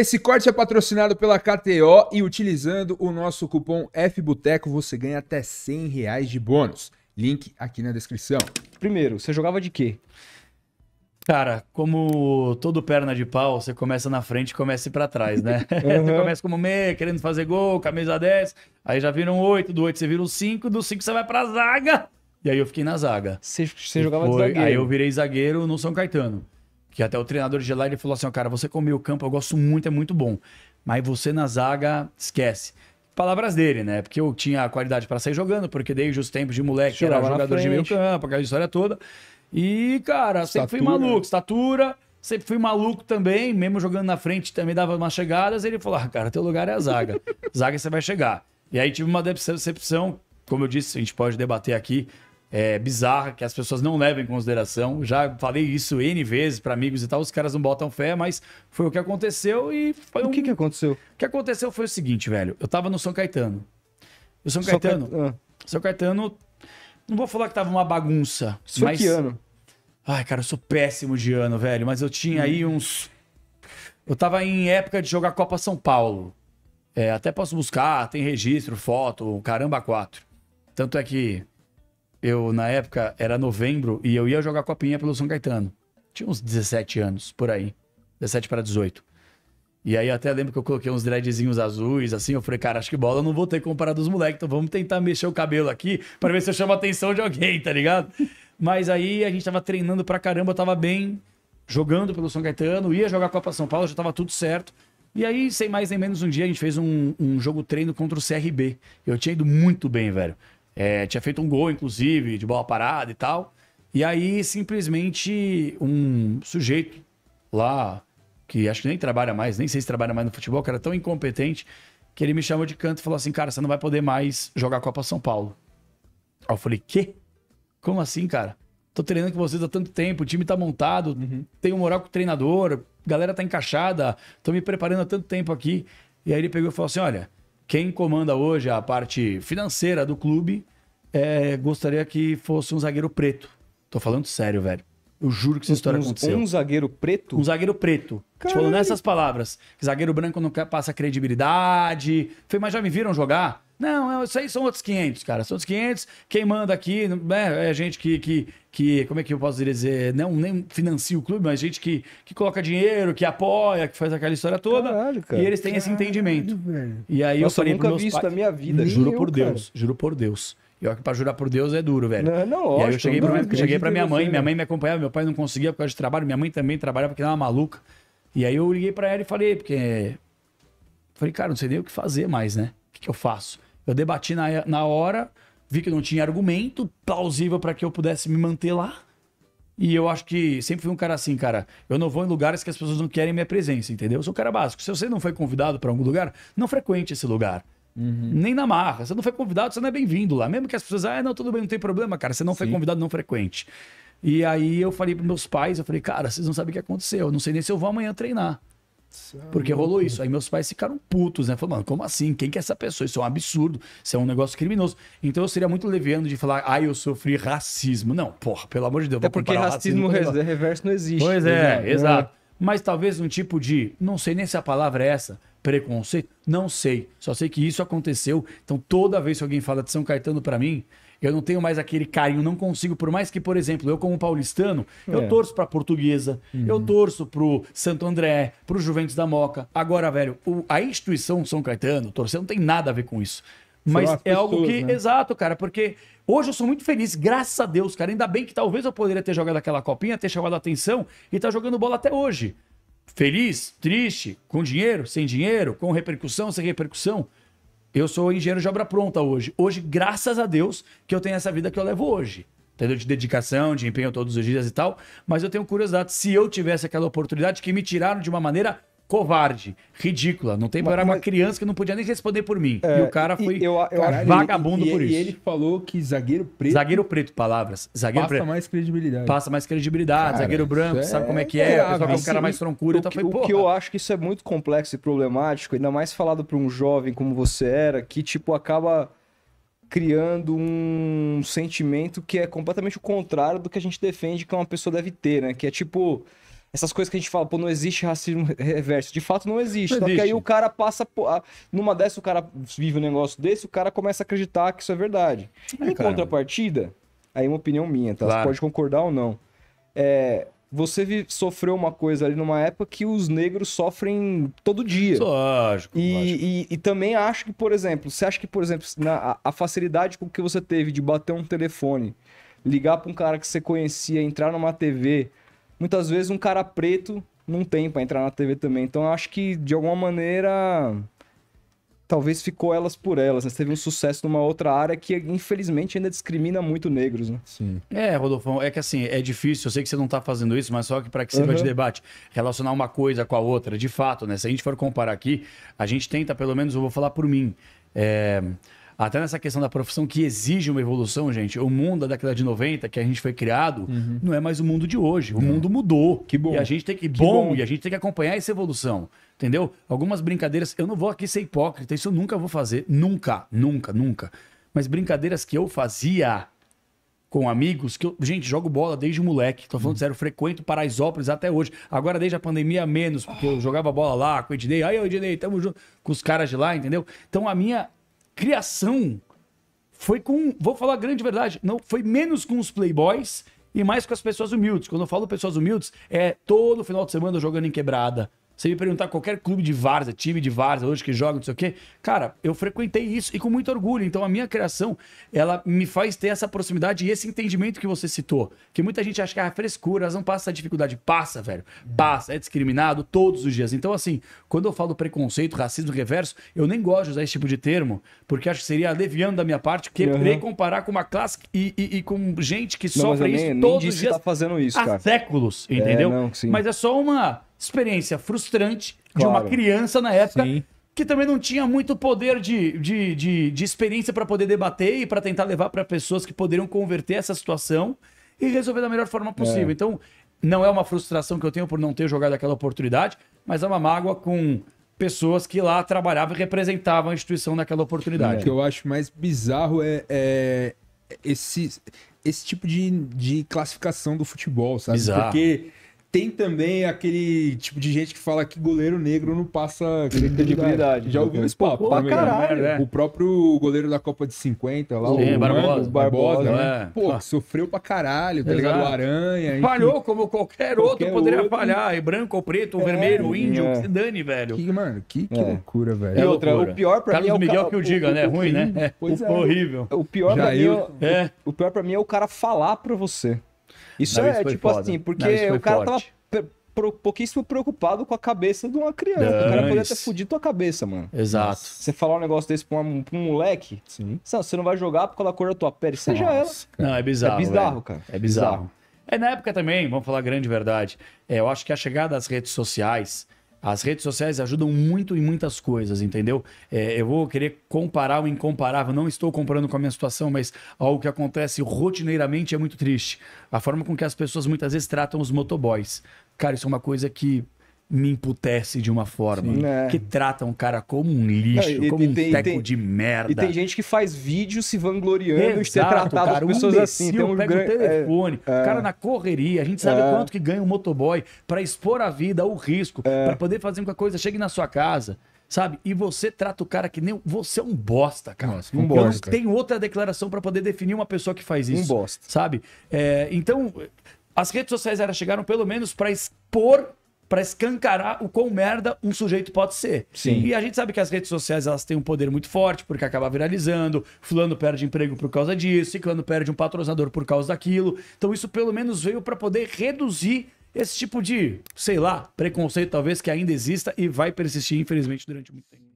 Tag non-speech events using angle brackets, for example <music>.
Esse corte é patrocinado pela KTO e utilizando o nosso cupom FBUTECO você ganha até 100 reais de bônus. Link aqui na descrição. Primeiro, você jogava de quê? Cara, como todo perna de pau, você começa na frente e começa para trás, né? Uhum. <laughs> você começa como meia, querendo fazer gol, camisa 10, aí já viram um 8, do 8 você vira um 5, do 5 você vai pra zaga. E aí eu fiquei na zaga. Você, você jogava foi, de zagueiro. Aí eu virei zagueiro no São Caetano. Que até o treinador de lá ele falou assim: ó, cara, você comeu o campo eu gosto muito, é muito bom. Mas você na zaga, esquece. Palavras dele, né? Porque eu tinha a qualidade para sair jogando, porque desde os tempos de moleque Chegava era jogador de meio campo, aquela história toda. E, cara, estatura. sempre fui maluco, estatura. Sempre fui maluco também, mesmo jogando na frente, também dava umas chegadas. Ele falou: ah, cara, teu lugar é a zaga. <laughs> zaga você vai chegar. E aí tive uma decepção, como eu disse, a gente pode debater aqui é, bizarra que as pessoas não levam em consideração. Já falei isso N vezes para amigos e tal, os caras não botam fé, mas foi o que aconteceu e foi. O um... que, aconteceu? O que aconteceu foi o seguinte, velho. Eu tava no São Caetano. O São Caetano. São, Caetano, ah. São Caetano não vou falar que tava uma bagunça. Isso mas... que ano? Ai, cara, eu sou péssimo de ano, velho. Mas eu tinha aí hum. uns. Eu tava em época de jogar Copa São Paulo. É, até posso buscar, tem registro, foto, caramba, quatro. Tanto é que eu, na época, era novembro e eu ia jogar copinha pelo São Caetano. Tinha uns 17 anos, por aí. 17 para 18. E aí até lembro que eu coloquei uns dreadzinhos azuis, assim, eu falei, cara, acho que bola eu não vou ter comparado dos moleques, então vamos tentar mexer o cabelo aqui para ver se eu chamo a atenção de alguém, tá ligado? Mas aí a gente tava treinando pra caramba, tava bem, jogando pelo São Caetano, ia jogar Copa São Paulo, já tava tudo certo. E aí, sem mais nem menos, um dia a gente fez um, um jogo treino contra o CRB. Eu tinha ido muito bem, velho. É, tinha feito um gol, inclusive, de bola parada e tal. E aí, simplesmente, um sujeito lá, que acho que nem trabalha mais, nem sei se trabalha mais no futebol, que era tão incompetente, que ele me chamou de canto e falou assim: Cara, você não vai poder mais jogar Copa São Paulo. Aí eu falei: Quê? Como assim, cara? Tô treinando com vocês há tanto tempo, o time tá montado, uhum. tenho moral com o treinador, galera tá encaixada, tô me preparando há tanto tempo aqui. E aí ele pegou e falou assim: Olha, quem comanda hoje a parte financeira do clube é, gostaria que fosse um zagueiro preto. Tô falando sério, velho. Eu juro que essa história um, aconteceu. Um zagueiro preto? Um zagueiro preto. Caralho. Te falando nessas palavras. Zagueiro branco não passa credibilidade. Falei, mas já me viram jogar? Não, é, isso aí são outros 500, cara. São outros 500. Quem manda aqui né, é gente que, que, que, como é que eu posso dizer, não nem financia o clube, mas gente que, que coloca dinheiro, que apoia, que faz aquela história toda. Caralho, cara. E eles têm Caralho, esse entendimento. Velho. E aí Nossa, eu falei eu nunca vi isso pais, minha vida. Juro por Deus, juro por Deus. E olha que pra jurar por Deus é duro, velho. Não, não, é óbvio, e aí eu cheguei, não, pra, minha, cheguei pra minha mãe, minha mãe me acompanhava, meu pai não conseguia por causa de trabalho, minha mãe também trabalhava porque era uma maluca. E aí eu liguei pra ela e falei, porque. Falei, cara, não sei nem o que fazer mais, né? O que, que eu faço? Eu debati na, na hora, vi que não tinha argumento plausível para que eu pudesse me manter lá. E eu acho que sempre fui um cara assim, cara. Eu não vou em lugares que as pessoas não querem minha presença, entendeu? Eu sou um cara básico. Se você não foi convidado para algum lugar, não frequente esse lugar. Uhum. Nem na marra. Você não foi convidado, você não é bem-vindo lá. Mesmo que as pessoas, ah, não, tudo bem, não tem problema, cara. Você não Sim. foi convidado, não frequente. E aí eu falei para meus pais, eu falei, cara, vocês não sabem o que aconteceu. Eu não sei nem se eu vou amanhã treinar. Porque ah, rolou isso. Aí meus pais ficaram putos, né? Falando, mano, como assim? Quem que é essa pessoa? Isso é um absurdo, isso é um negócio criminoso. Então eu seria muito leviano de falar, ai, ah, eu sofri racismo. Não, porra, pelo amor de Deus. Até porque racismo, racismo reverso não existe. Pois é, né? exato. Mas talvez um tipo de, não sei nem se a palavra é essa, preconceito, não sei. Só sei que isso aconteceu. Então toda vez que alguém fala de São Caetano para mim, eu não tenho mais aquele carinho, não consigo, por mais que, por exemplo, eu como paulistano, é. eu torço pra Portuguesa, uhum. eu torço pro Santo André, pro Juventus da Moca. Agora, velho, o, a instituição São Caetano, torcer não tem nada a ver com isso. Mas é pessoas, algo que. Né? Exato, cara, porque hoje eu sou muito feliz, graças a Deus, cara. Ainda bem que talvez eu poderia ter jogado aquela copinha, ter chamado a atenção e tá jogando bola até hoje. Feliz, triste, com dinheiro, sem dinheiro, com repercussão, sem repercussão. Eu sou engenheiro de obra pronta hoje. Hoje, graças a Deus, que eu tenho essa vida que eu levo hoje. Entendeu? De dedicação, de empenho todos os dias e tal. Mas eu tenho curiosidade, se eu tivesse aquela oportunidade que me tiraram de uma maneira covarde, ridícula. Não tem problema. era é uma criança que não podia nem responder por mim. É, e o cara foi eu, eu, vagabundo por e, isso. E ele falou que zagueiro preto. Zagueiro preto, palavras. Zagueiro passa preto. mais credibilidade. Passa mais credibilidade. Cara, zagueiro branco, é... sabe como é que é? é, é um cara é mais troncudo. O, então, foi, o porra. que eu acho que isso é muito complexo e problemático, ainda mais falado para um jovem como você era, que tipo acaba criando um sentimento que é completamente o contrário do que a gente defende que uma pessoa deve ter, né? Que é tipo essas coisas que a gente fala, pô, não existe racismo reverso. De fato, não existe. Não só que aí o cara passa. Pô, numa dessa, o cara vive um negócio desse, o cara começa a acreditar que isso é verdade. É, em cara, contrapartida, aí é uma opinião minha, tá? Claro. Você pode concordar ou não. É, você sofreu uma coisa ali numa época que os negros sofrem todo dia. Lógico. E, lógico. e, e também acho que, por exemplo, você acha que, por exemplo, na, a facilidade com que você teve de bater um telefone, ligar para um cara que você conhecia, entrar numa TV muitas vezes um cara preto não tem para entrar na TV também. Então eu acho que, de alguma maneira, talvez ficou elas por elas. Né? Você teve um sucesso numa outra área que, infelizmente, ainda discrimina muito negros, né? Sim. É, Rodolfo, é que assim, é difícil. Eu sei que você não tá fazendo isso, mas só que para que sirva uhum. de debate, relacionar uma coisa com a outra, de fato, né? Se a gente for comparar aqui, a gente tenta, pelo menos, eu vou falar por mim. É até nessa questão da profissão que exige uma evolução, gente. O mundo da década de 90, que a gente foi criado, uhum. não é mais o mundo de hoje. O é. mundo mudou. Que bom. E a gente tem que, que bom, bom, e a gente tem que acompanhar essa evolução. Entendeu? Algumas brincadeiras, eu não vou aqui ser hipócrita, isso eu nunca vou fazer, nunca, nunca, nunca. Mas brincadeiras que eu fazia com amigos que eu, gente, jogo bola desde moleque. Tô falando uhum. sério, frequento Paraisópolis até hoje. Agora, desde a pandemia, menos, porque eu jogava bola lá com o Ednei. Aí, Ednei, tamo junto com os caras de lá, entendeu? Então, a minha criação foi com. Vou falar a grande verdade. não Foi menos com os playboys e mais com as pessoas humildes. Quando eu falo pessoas humildes, é todo final de semana jogando em quebrada você me perguntar qualquer clube de Varsa, time de Varsa, hoje que joga, não sei o quê. Cara, eu frequentei isso e com muito orgulho. Então a minha criação, ela me faz ter essa proximidade e esse entendimento que você citou. Que muita gente acha que é frescura, elas não passam essa dificuldade. Passa, velho. Passa, é discriminado todos os dias. Então, assim, quando eu falo preconceito, racismo reverso, eu nem gosto de usar esse tipo de termo, porque acho que seria aliviando da minha parte querer uhum. comparar com uma classe e, e, e com gente que não, sofre isso nem todos os dias. Tá fazendo isso, há cara. séculos, é, entendeu? É, não, mas é só uma experiência frustrante claro. de uma criança na época. Sim. Que também não tinha muito poder de, de, de, de experiência para poder debater e para tentar levar para pessoas que poderiam converter essa situação e resolver da melhor forma possível. É. Então, não é uma frustração que eu tenho por não ter jogado aquela oportunidade, mas é uma mágoa com pessoas que lá trabalhavam e representavam a instituição naquela oportunidade. É. O que eu acho mais bizarro é, é esse, esse tipo de, de classificação do futebol, sabe? Bizarro. Porque tem também aquele tipo de gente que fala que goleiro negro não passa credibilidade. Já ouviu esse papo? Pô, caralho, né? O próprio goleiro da Copa de 50 lá, Sim, o né? Barbosa, Barbosa né? é. pô, sofreu pra caralho, tá ligado? O Aranha. Falhou enfim. como qualquer, qualquer outro poderia outro... falhar. branco, ou preto, ou é, vermelho, ou índio, é. que se dane, velho. Que, mano, que, que é. loucura, velho. E outra, o pior pra Carlos mim é o Miguel que eu diga, o, né? O, ruim, né? <laughs> Pois é. Horrível. É, o pior, mim, é... o pior pra mim é o cara falar pra você. Isso não, é, tipo assim, foda. assim, porque não, o cara forte. tava pouquíssimo preocupado com a cabeça de uma criança. Não, o cara poderia ter fudido tua cabeça, mano. Exato. Você falar um negócio desse pra, um, pra um moleque, Sim. você não vai jogar por causa da cor da tua pele. Seja é. Nossa, ela. Não, é bizarro. É bizarro, velho. cara. É bizarro. É bizarro. É na época também, vamos falar a grande verdade. É, eu acho que a chegada das redes sociais as redes sociais ajudam muito em muitas coisas, entendeu? É, eu vou querer comparar o incomparável. Não estou comparando com a minha situação, mas algo que acontece rotineiramente é muito triste. A forma com que as pessoas muitas vezes tratam os motoboys. Cara, isso é uma coisa que me emputece de uma forma. Sim, né? Que trata um cara como um lixo, não, e, como e, um tem, teco tem, de merda. E tem gente que faz vídeo se vangloriando Exato, de ter tratado cara, as pessoas um assim. Tem um pega gran... o é, telefone, é, cara na correria. A gente sabe é, quanto que ganha um motoboy para expor a vida, o risco, é, para poder fazer com que a coisa chegue na sua casa. Sabe? E você trata o cara que nem. Você é um bosta, cara. Nossa, um bosta. Tem não outra declaração para poder definir uma pessoa que faz isso. Um bosta. Sabe? É, então, as redes sociais elas chegaram pelo menos para expor para escancarar o quão merda um sujeito pode ser. Sim. E a gente sabe que as redes sociais elas têm um poder muito forte, porque acaba viralizando, fulano perde emprego por causa disso, ciclano perde um patrocinador por causa daquilo. Então isso pelo menos veio para poder reduzir esse tipo de, sei lá, preconceito talvez que ainda exista e vai persistir infelizmente durante muito tempo.